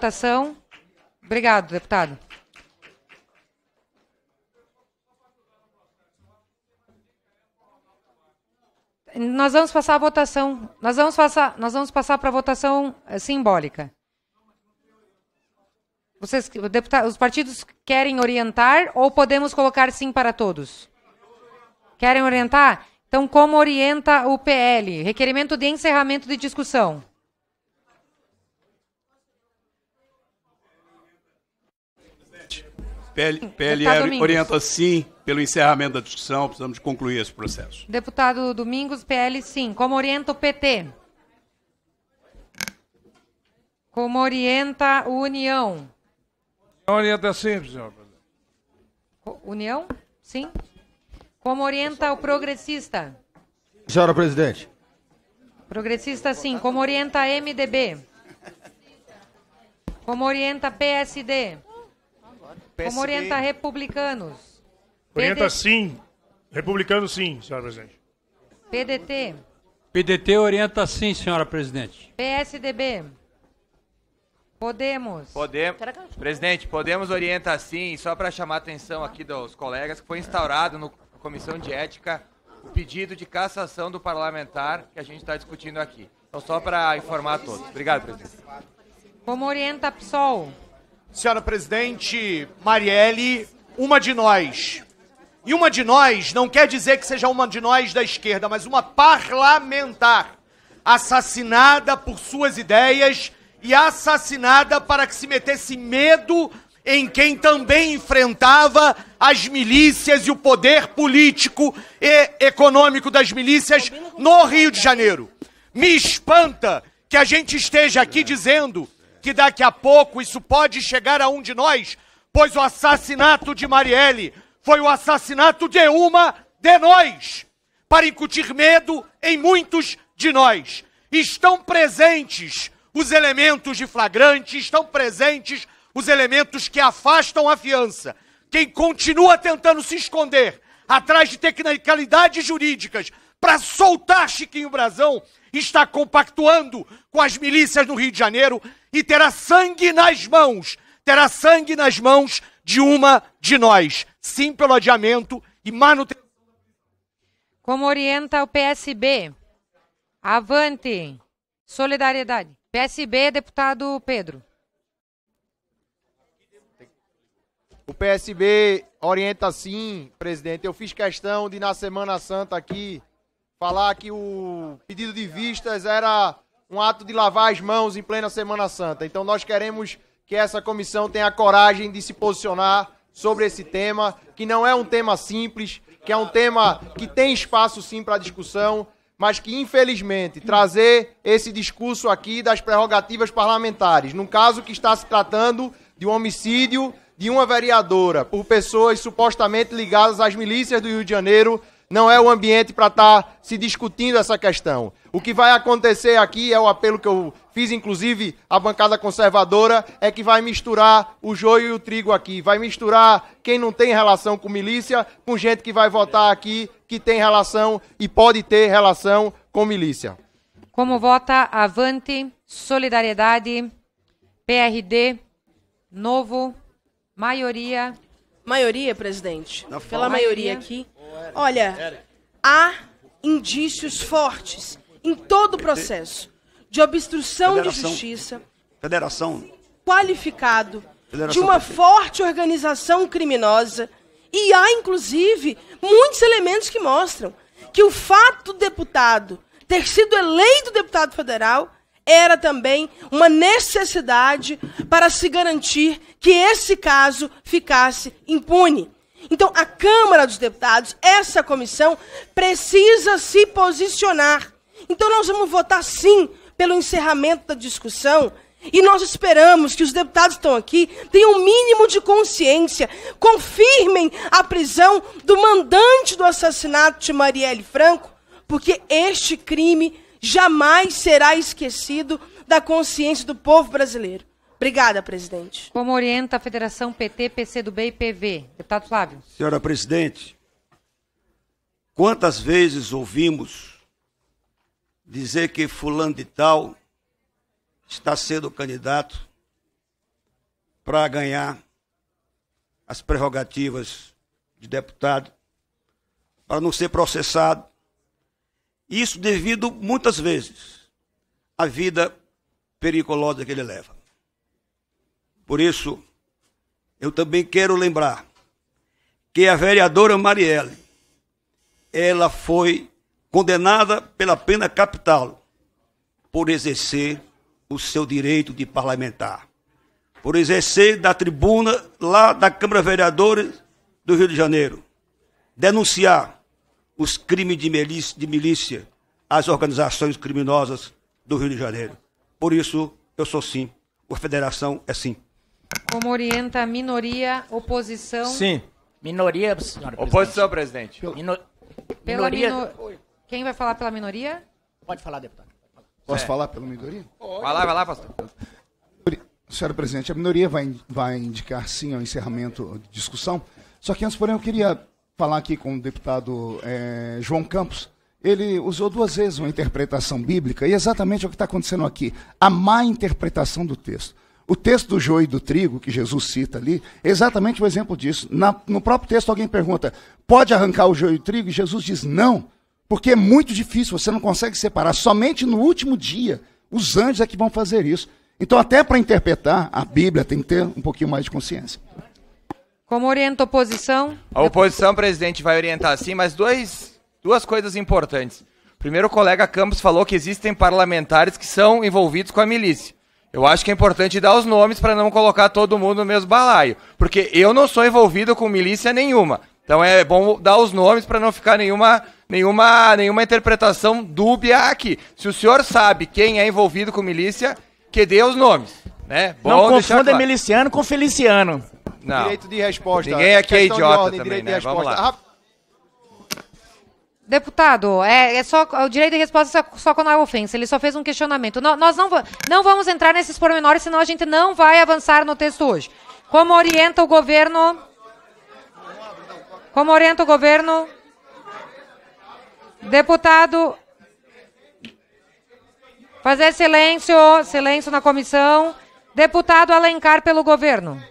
votação. Obrigado, deputado. Nós vamos passar a votação. Nós vamos passar, nós vamos passar para a votação eh, simbólica. Vocês, os partidos querem orientar ou podemos colocar sim para todos? Querem orientar? Então, como orienta o PL? Requerimento de encerramento de discussão. PL, hum, PL orienta sim pelo encerramento da discussão, precisamos concluir esse processo. Deputado Domingos, PL sim. Como orienta o PT? Como orienta a União? Orienta é sim, senhor presidente. União? Sim. Como orienta o progressista? Senhora presidente. Progressista sim. Como orienta a MDB? Como orienta a PSD? PSB... Como orientar republicanos? Orienta PDT. sim. republicano sim, senhora presidente. PDT. PDT orienta sim, senhora presidente. PSDB. Podemos. Podemos. Presidente, Podemos orientar sim, só para chamar a atenção aqui dos colegas, que foi instaurado na Comissão de Ética o pedido de cassação do parlamentar que a gente está discutindo aqui. Então, só para informar a todos. Obrigado, presidente. Como orienta PSOL? Senhora presidente, Marielle, uma de nós. E uma de nós não quer dizer que seja uma de nós da esquerda, mas uma parlamentar assassinada por suas ideias e assassinada para que se metesse medo em quem também enfrentava as milícias e o poder político e econômico das milícias no Rio de Janeiro. Me espanta que a gente esteja aqui dizendo que daqui a pouco isso pode chegar a um de nós, pois o assassinato de Marielle foi o assassinato de uma de nós, para incutir medo em muitos de nós. Estão presentes os elementos de flagrante, estão presentes os elementos que afastam a fiança. Quem continua tentando se esconder atrás de tecnicalidades jurídicas para soltar Chiquinho Brazão está compactuando com as milícias no Rio de Janeiro, e terá sangue nas mãos, terá sangue nas mãos de uma de nós. Sim pelo adiamento e manutenção. Como orienta o PSB? Avante. Solidariedade. PSB, deputado Pedro. O PSB orienta sim, presidente. Eu fiz questão de, na Semana Santa aqui, falar que o pedido de vistas era um ato de lavar as mãos em plena Semana Santa. Então nós queremos que essa comissão tenha a coragem de se posicionar sobre esse tema, que não é um tema simples, que é um tema que tem espaço sim para discussão, mas que infelizmente trazer esse discurso aqui das prerrogativas parlamentares, num caso que está se tratando de um homicídio de uma vereadora por pessoas supostamente ligadas às milícias do Rio de Janeiro, não é o ambiente para estar tá se discutindo essa questão. O que vai acontecer aqui é o apelo que eu fiz, inclusive, à bancada conservadora, é que vai misturar o joio e o trigo aqui. Vai misturar quem não tem relação com milícia com gente que vai votar aqui que tem relação e pode ter relação com milícia. Como vota Avante, Solidariedade, PRD, Novo, Maioria. Maioria, presidente. Pela maioria aqui. Olha, há indícios fortes em todo o processo de obstrução Federação, de justiça. Federação. Qualificado Federação de uma forte organização criminosa. E há, inclusive, muitos elementos que mostram que o fato do deputado ter sido eleito deputado federal era também uma necessidade para se garantir que esse caso ficasse impune. Então, a Câmara dos Deputados, essa comissão, precisa se posicionar então nós vamos votar sim pelo encerramento da discussão. E nós esperamos que os deputados que estão aqui tenham o um mínimo de consciência, confirmem a prisão do mandante do assassinato de Marielle Franco, porque este crime jamais será esquecido da consciência do povo brasileiro. Obrigada, presidente. Como orienta a Federação PT, PCdoB e PV? Deputado Flávio. Senhora presidente, quantas vezes ouvimos dizer que fulano de tal está sendo candidato para ganhar as prerrogativas de deputado, para não ser processado. Isso devido, muitas vezes, à vida periculosa que ele leva. Por isso, eu também quero lembrar que a vereadora Marielle, ela foi condenada pela pena capital por exercer o seu direito de parlamentar, por exercer da tribuna lá da Câmara Vereadores do Rio de Janeiro, denunciar os crimes de milícia, de milícia às organizações criminosas do Rio de Janeiro. Por isso, eu sou sim. A federação é sim. Como orienta a minoria, oposição? Sim. Minoria, senhora Oposição, presidente. Pela minoria... Minor... Quem vai falar pela minoria? Pode falar, deputado. Pode falar. Posso é. falar pela minoria? Pode. Vai lá, vai lá, pastor. Senhora presidente, a minoria vai, vai indicar sim ao encerramento de discussão. Só que antes, porém, eu queria falar aqui com o deputado é, João Campos. Ele usou duas vezes uma interpretação bíblica e é exatamente o que está acontecendo aqui: a má interpretação do texto. O texto do joio e do trigo, que Jesus cita ali, é exatamente o um exemplo disso. Na, no próprio texto, alguém pergunta: pode arrancar o joio e o trigo? E Jesus diz: não. Porque é muito difícil, você não consegue separar. Somente no último dia, os anjos é que vão fazer isso. Então, até para interpretar a Bíblia, tem que ter um pouquinho mais de consciência. Como orienta a oposição? A oposição, presidente, vai orientar sim, mas dois, duas coisas importantes. Primeiro, o colega Campos falou que existem parlamentares que são envolvidos com a milícia. Eu acho que é importante dar os nomes para não colocar todo mundo no mesmo balaio, porque eu não sou envolvido com milícia nenhuma. Então é bom dar os nomes para não ficar nenhuma nenhuma, nenhuma interpretação dúbia aqui. Se o senhor sabe quem é envolvido com milícia, que dê os nomes. Né? Bom Não confunda claro. miliciano com feliciano. Não. Direito de resposta. Ninguém aqui é idiota ordem, também, né? Vamos lá. Deputado, é, é, só o direito de resposta é só quando há ofensa. Ele só fez um questionamento. nós não, não vamos entrar nesses pormenores, senão a gente não vai avançar no texto hoje. Como orienta o governo? Como orienta o governo? Deputado. Fazer silêncio, silêncio na comissão. Deputado Alencar pelo governo.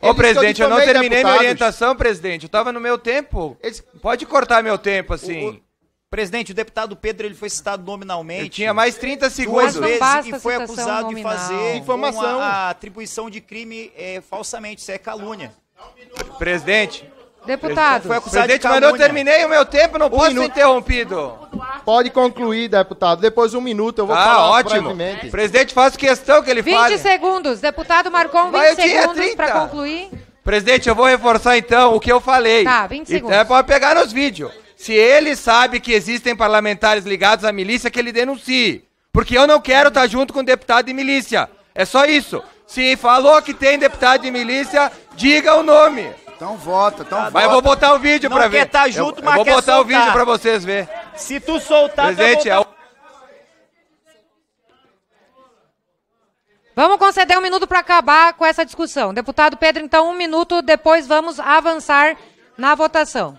Ô, Eles presidente, eu não né, terminei deputados. minha orientação, presidente. Eu estava no meu tempo. Eles... Pode cortar meu tempo, assim. O, o... Presidente, o deputado Pedro ele foi citado nominalmente. Ele tinha mais 30 segundos. Duas vezes e foi acusado nominal. de fazer Informação. a atribuição de crime é, falsamente. Isso é calúnia. Presidente, Deputado. Foi Presidente, mas eu terminei o meu tempo, não um posso minuto. interrompido. Pode concluir, deputado. Depois um minuto eu vou ah, falar ótimo. brevemente. Presidente, faço questão que ele fale. 20 segundos. Deputado Marcon, 20 mas segundos para concluir. Presidente, eu vou reforçar então o que eu falei. Tá, 20 é, segundos. Então, é para pegar nos vídeos. Se ele sabe que existem parlamentares ligados à milícia, que ele denuncie. Porque eu não quero estar tá junto com deputado de milícia. É só isso. Se falou que tem deputado de milícia, diga o nome. Então vota, então tá vota. Mas eu vou botar o vídeo para ver. Tá junto, eu, mas eu vou botar soltar. o vídeo para vocês verem. Se tu soltar, Presidente, é Vamos conceder um minuto para acabar com essa discussão. Deputado Pedro, então, um minuto, depois vamos avançar na votação.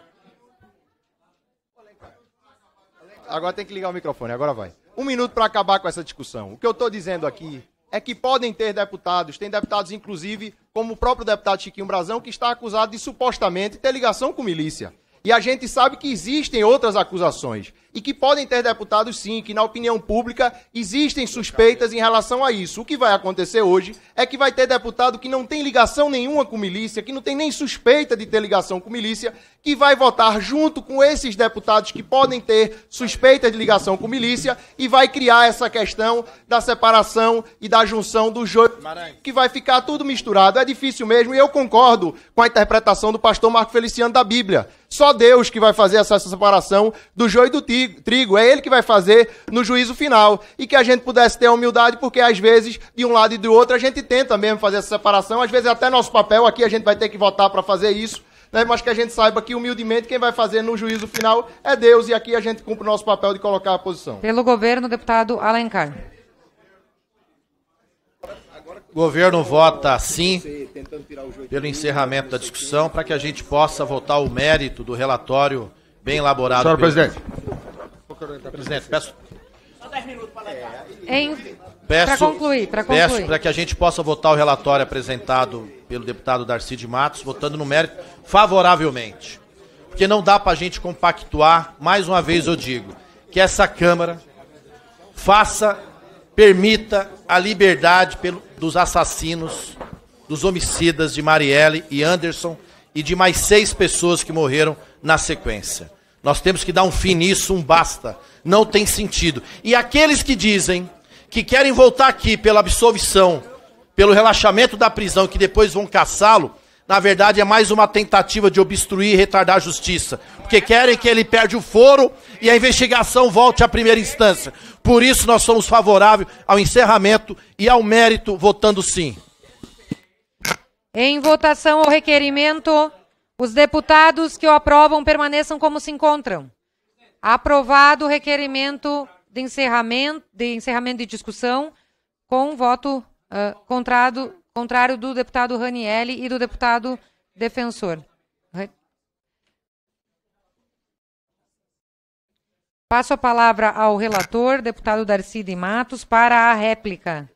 Agora tem que ligar o microfone, agora vai. Um minuto para acabar com essa discussão. O que eu estou dizendo aqui é que podem ter deputados, tem deputados inclusive, como o próprio deputado Chiquinho Brazão, que está acusado de supostamente ter ligação com milícia. E a gente sabe que existem outras acusações e que podem ter deputados sim, que na opinião pública existem suspeitas em relação a isso. O que vai acontecer hoje é que vai ter deputado que não tem ligação nenhuma com milícia, que não tem nem suspeita de ter ligação com milícia que vai votar junto com esses deputados que podem ter suspeita de ligação com milícia e vai criar essa questão da separação e da junção do joio, que vai ficar tudo misturado. É difícil mesmo e eu concordo com a interpretação do pastor Marco Feliciano da Bíblia. Só Deus que vai fazer essa separação do joio e do trigo. É Ele que vai fazer no juízo final. E que a gente pudesse ter a humildade, porque às vezes, de um lado e do outro, a gente tenta mesmo fazer essa separação. Às vezes, até nosso papel aqui, a gente vai ter que votar para fazer isso né? mas que a gente saiba que, humildemente, quem vai fazer no juízo final é Deus, e aqui a gente cumpre o nosso papel de colocar a posição. Pelo governo, deputado Alencar. O governo vota sim pelo encerramento da discussão para que a gente possa votar o mérito do relatório bem elaborado. Senhor pelo... presidente. Presidente, peço para concluir, para concluir. Peço para que a gente possa votar o relatório apresentado pelo deputado Darcy de Matos, votando no mérito favoravelmente. Porque não dá para a gente compactuar, mais uma vez eu digo, que essa Câmara faça, permita a liberdade pelo, dos assassinos, dos homicidas de Marielle e Anderson e de mais seis pessoas que morreram na sequência. Nós temos que dar um fim nisso, um basta. Não tem sentido. E aqueles que dizem que querem voltar aqui pela absolvição, pelo relaxamento da prisão, que depois vão caçá-lo, na verdade é mais uma tentativa de obstruir e retardar a justiça. Porque querem que ele perde o foro e a investigação volte à primeira instância. Por isso nós somos favoráveis ao encerramento e ao mérito, votando sim. Em votação o requerimento os deputados que o aprovam permaneçam como se encontram. Aprovado o requerimento de encerramento de, encerramento de discussão com voto uh, contrado, contrário do deputado Ranielli e do deputado defensor. Passo a palavra ao relator, deputado Darcy de Matos, para a réplica.